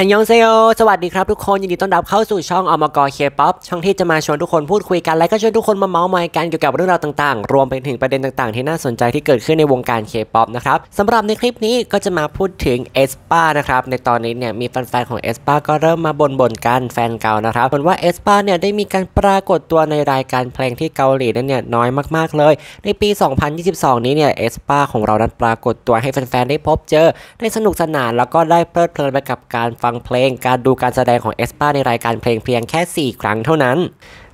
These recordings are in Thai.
อันยองเซโอสวัสดีครับทุกคน ยินดีต้อนรับเข้าสู่ช่องอมกอเคป๊อปช่องที่จะมาชวนทุกคนพูดคุยกัน และก็ชวนทุกคนมาเมาส์มอยกันเกี่ยวกับเรื่องราวต่างๆ รวมไปถึงประเด็นต่างๆที่น่าสนใจที่เกิดขึ้นในวงการเคป๊อปนะครับสำหรับในคลิปนี้ก็จะมาพูดถึงเอสปานะครับในตอนนี้เนี่ยมีแฟนๆของเอสปาก็เริ่มมาบ่นๆ กันแฟนเก่านะครับอนว่าเอสปาเนี่ยได้มีการปรากฏตัวในรายการเพลงที่เกาหลีนั้นเนี่ยน้อยมากๆเลยในปี 2022 นี้เนี่ยเอสปาของเรานั้นปรากฏตัวให้แฟนๆได้พบเจอได้สนุกสนานแล้วก็ได้เพลิดเพลินไปกับการฟัังเพลงการดูการแสดงของเอสปาในรายการเพลงเพียงแค่ 4 ครั้งเท่านั้น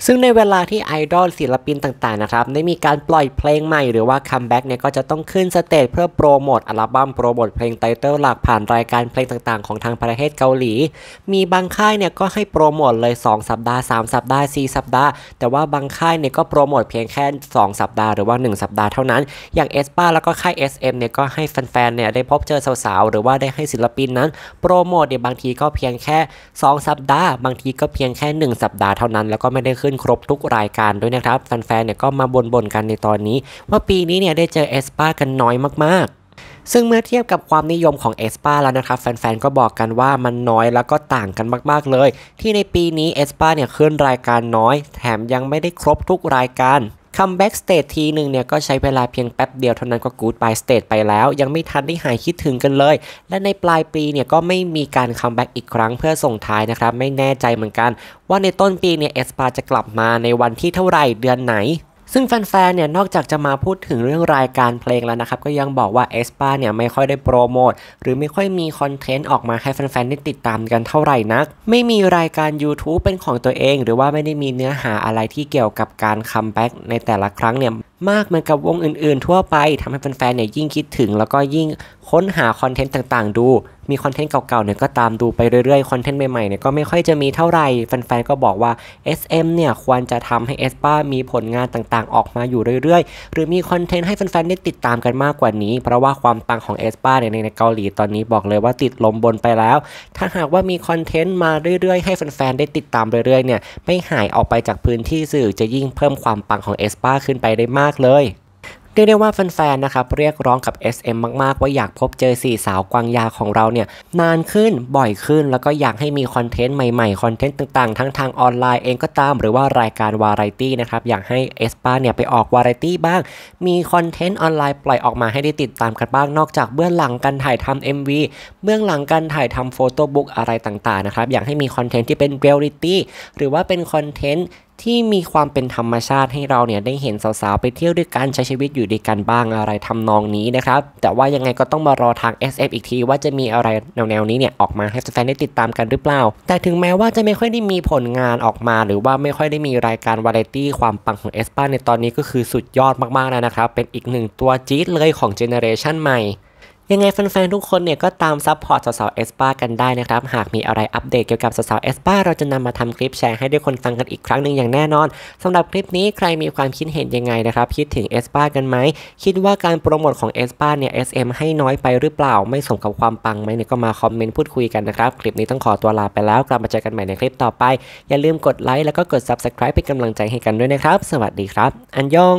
ซึ่งในเวลาที่ไอดอลศิลปินต่างๆนะครับได้มีการปล่อยเพลงใหม่หรือว่าคัมแบ็กเนี่ยก็จะต้องขึ้นสเตจเพื่อโปรโมทอัลบั้มโปรโมทเพลงไตเติลหลักผ่านรายการเพลงต่างๆ ของทางประเทศเกาหลี มีบางค่ายเนี่ยก็ให้โปรโมทเลย 2 สัปดาห์ 3 สัปดาห์ 4 สัปดาห์ แต่ว่าบางค่ายเนี่ยก็โปรโมทเพียงแค่2สัปดาห์หรือว่า1สัปดาห์เท่านั้น อย่างเอสปาแล้วก็ค่าย SM เนี่ยก็ให้แฟนๆเนี่ยได้พบเจอสาวๆหรือว่าได้ให้ศิลปินนั้นโปรโมทเนี่ยบางททีก็เพียงแค่ 2 สัปดาห์ บางทีก็เพียงแค่ 1 สัปดาห์เท่านั้นแล้วก็ไม่ได้ขึ้นครบทุกรายการด้วยนะครับแฟนๆเนี่ยก็มาบน่นๆกันในตอนนี้ว่าปีนี้เนี่ยได้เจอเอสปากันน้อยมากๆซึ่งเมื่อเทียบกับความนิยมของเอสปาแล้วนะครับแฟนๆก็บอกกันว่ามันน้อยแล้วก็ต่างกันมากๆเลยที่ในปีนี้เอสปาเนี่ยขึ้นรายการน้อยแถมยังไม่ได้ครบทุกรายการคัมแบ็กสเตจทีหนึ่งเนี่ยก็ใช้เวลาเพียงแป๊บเดียวเท่านั้นก็กู๊ดบายสเตจไปแล้ว ยังไม่ทันได้หายคิดถึงกันเลย และในปลายปีเนี่ยก็ไม่มีการคัมแบ็กอีกครั้งเพื่อส่งท้ายนะครับไม่แน่ใจเหมือนกัน ว่าในต้นปีเนี่ยเอสปาจะกลับมาในวันที่เท่าไหร่เดือนไหนซึ่งแฟนๆเนี่ยนอกจากจะมาพูดถึงเรื่องรายการเพลงแล้วนะครับ ก็ยังบอกว่าเอสปาเนี่ยไม่ค่อยได้โปรโมทหรือไม่ค่อยมีคอนเทนต์ออกมาให้แฟนๆได้ติดตามกันเท่าไหร่นักไม่มีรายการ YouTube เป็นของตัวเอง หรือว่าไม่ได้มีเนื้อหาอะไรที่เกี่ยวกับการคัมแบ็กในแต่ละครั้งเนี่ยมากเหมือนกับวงอื่นๆทั่วไปทำให้แฟนๆเนี่ยยิ่งคิดถึง แล้วก็ยิ่งค้นหาคอนเทนต์ต่างๆดูมีคอนเทนต์เก่าๆเนี่ยก็ตามดูไปเรื่อยๆคอนเทนต์ใหม่ๆเนี่ยก็ไม่ค่อยจะมีเท่าไหร่แฟนๆก็บอกว่า SM เนี่ยควรจะทำให้เอสป้ามีผลงานต่างๆ ออกมาอยู่เรื่อยๆ หรือมีคอนเทนต์ให้แฟนๆได้ติดตามกันมากกว่านี้ เพราะว่าความปังของเอสป้าเนี่ยในเกาหลีตอนนี้บอกเลยว่าติดลมบนไปแล้ว ถ้าหากว่ามีคอนเทนต์มาเรื่อยๆให้แฟนๆได้ติดตามเรื่อยๆเนี่ยไม่หายออกไปจากพื้นที่สื่อจะยิ่งเพิ่มความปังของเอสป้าขึ้นไปได้มากากเลยเรียกได้ว่าแฟนๆนะครับเรียกร้องกับ SM มาก ๆว่าอยากพบเจอสี่สาวกวางยาของเราเนี่ยนานขึ้นบ่อยขึ้นแล้วก็อยากให้มีคอนเทนต์ใหม่ๆคอนเทนต์ต่างๆทั้งทางออนไลน์เองก็ตามหรือว่ารายการวาไรตี้นะครับอยากให้เอสปาเนี่ยไปออกวาไรตี้บ้างมีคอนเทนต์ออนไลน์ปล่อยออกมาให้ได้ติดตามกันบ้างนอกจากเบื้องหลังการถ่ายทำ MV เบื้องหลังการถ่ายทำโฟโต้บุ๊กอะไรต่างๆนะครับอยากให้มีคอนเทนต์ที่เป็นเรียลลิตี้หรือว่าเป็นคอนเทนต์ที่มีความเป็นธรรมชาติให้เราเนี่ยได้เห็นสาวๆไปเที่ยวด้วยกันใช้ชีวิตอยู่ด้วยกันบ้างอะไรทำนองนี้นะครับ แต่ว่ายังไงก็ต้องมารอทาง SF อีกทีว่าจะมีอะไรแนวๆนี้เนี่ยออกมาให้แฟนได้ติดตามกันหรือเปล่า แต่ถึงแม้ว่าจะไม่ค่อยได้มีผลงานออกมาหรือว่าไม่ค่อยได้มีรายการวาไรตี้ความปังของเอสป้าในตอนนี้ก็คือสุดยอดมากๆแล้วนะครับเป็นอีกหนึ่งตัวจี๊ดเลยของเจเนอเรชันใหม่ยังไงแฟนๆทุกคนเนี่ยก็ตามซัพพอร์ตสาวๆเอสปากันได้นะครับ หากมีอะไรอัปเดตเกี่ยวกับสาวๆเอสปาเราจะนำมาทำคลิปแชร์ให้ได้คนฟังกันอีกครั้งหนึ่งอย่างแน่นอน สำหรับคลิปนี้ใครมีความคิดเห็นยังไงนะครับ คิดถึงเอสปากันไหม คิดว่าการโปรโมทของเอสปาเนี่ยเอสเอ็มให้น้อยไปหรือเปล่า ไม่สมกับความปังไหมเนี่ยก็มาคอมเมนต์พูดคุยกันนะครับคลิปนี้ต้องขอตัวลาไปแล้วกลับมาเจอกันใหม่ในคลิปต่อไป อย่าลืมกดไลค์แล้วก็กด subscribe เป็นกำลังใจให้กันด้วยนะครับสวัสดีครับ อันยอง